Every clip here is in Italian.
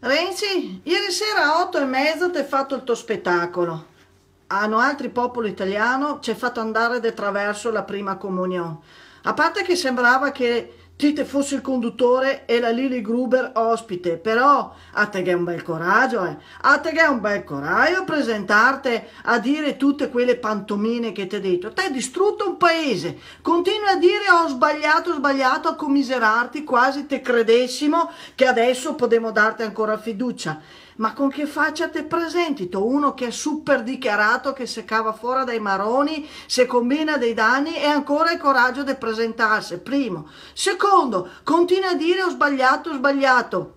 Renzi, ieri sera a 8 e mezzo ti hai fatto il tuo spettacolo. A no altri popolo italiano ci hai fatto andare de traverso la prima comunione. A parte che sembrava che Tite fosse il conduttore e la Lily Gruber ospite, però a te che è un bel coraggio, eh. A te che è un bel coraggio presentarti a dire tutte quelle pantomine che ti ho detto. ti hai distrutto un paese. Continui a dire ho sbagliato, ho sbagliato, a commiserarti, quasi te credessimo che adesso potremmo darti ancora fiducia ma con che faccia te presenti tu uno che è super dichiarato, che se cava fuori dai maroni, se combina dei danni e ancora il coraggio di presentarsi, primo. Secondo, continua a dire ho sbagliato, ho sbagliato.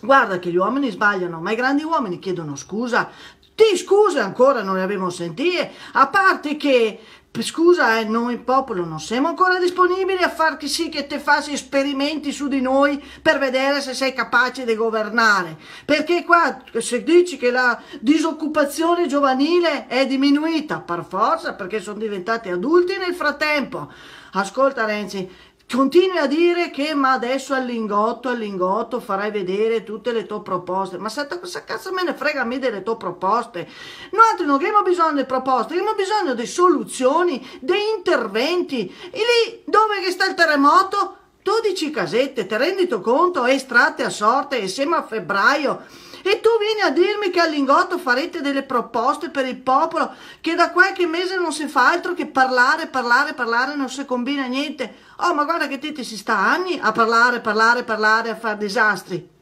Guarda che gli uomini sbagliano, ma i grandi uomini chiedono scusa, ti scuse ancora non le abbiamo sentite, a parte che scusa, eh, noi popolo non siamo ancora disponibili a far sì che te fassi esperimenti su di noi per vedere se sei capace di governare. Perché qua se dici che la disoccupazione giovanile è diminuita, per forza, perché sono diventati adulti nel frattempo. Ascolta Renzi, Continui a dire che ma adesso al lingotto, al lingotto farai vedere tutte le tue proposte. Ma senta cosa cazzo me ne frega a me delle tue proposte? Noi non abbiamo bisogno di proposte, abbiamo bisogno di soluzioni, di interventi. E lì dove che sta il terremoto? 12 casette, te rendito conto, estratte a sorte insieme a febbraio e tu vieni a dirmi che all'ingotto farete delle proposte per il popolo, che da qualche mese non si fa altro che parlare, parlare, parlare, non si combina niente. Oh, ma guarda che te ti si sta anni a parlare, parlare, parlare, a fare disastri.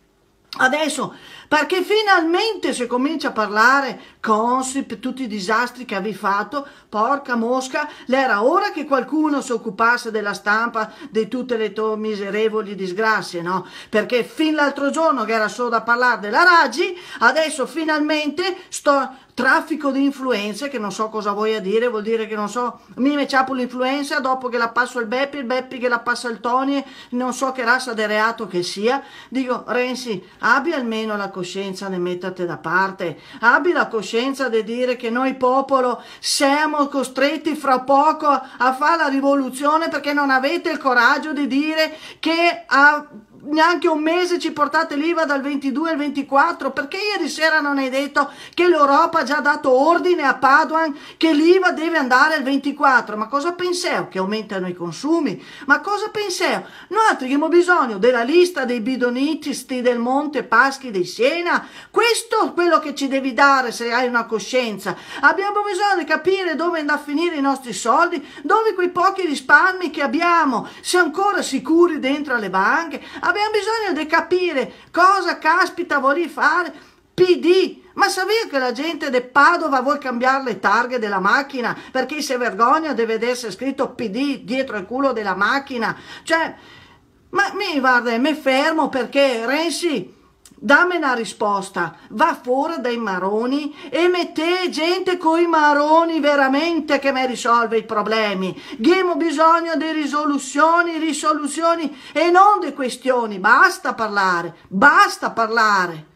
Adesso, perché finalmente se comincia a parlare Consip, tutti i disastri che avevi fatto, porca mosca, era ora che qualcuno si occupasse della stampa di tutte le tue miserevoli disgrazie, no? Perché fin l'altro giorno che era solo da parlare della Raggi, adesso finalmente sto traffico di influenze che non so cosa voglia dire, vuol dire che non so, Mime ciapo l'influenza, dopo che la passo al Beppi, il Beppi che la passa al Tony, non so che razza di reato che sia, dico Renzi, abbi almeno la coscienza di metterti da parte, abbi la coscienza di dire che noi popolo siamo costretti fra poco a fare la rivoluzione perché non avete il coraggio di dire che a neanche un mese ci portate l'IVA dal 22 al 24? Perché ieri sera non hai detto che l'Europa ha già dato ordine a Paduan che l'IVA deve andare al 24? Ma cosa pensavo? Che aumentano i consumi? Ma cosa pensavo? Noi altri abbiamo bisogno della lista dei bidonici, del Monte, Paschi, dei Siena? Questo è quello che ci devi dare se hai una coscienza. Abbiamo bisogno di capire dove andare a finire i nostri soldi, dove quei pochi risparmi che abbiamo, se ancora sicuri dentro alle banche. Abbiamo bisogno di capire cosa caspita vuoi fare PD. Ma sapevi che la gente di Padova vuole cambiare le targhe della macchina perché si vergogna di vedersi scritto PD dietro il culo della macchina? Cioè, ma mi guarda, mi fermo perché Renzi Dammi una risposta, va fuori dai maroni e mette gente con i maroni veramente che mi risolve i problemi. Abbiamo bisogno di risoluzioni, risoluzioni e non di questioni. Basta parlare, basta parlare.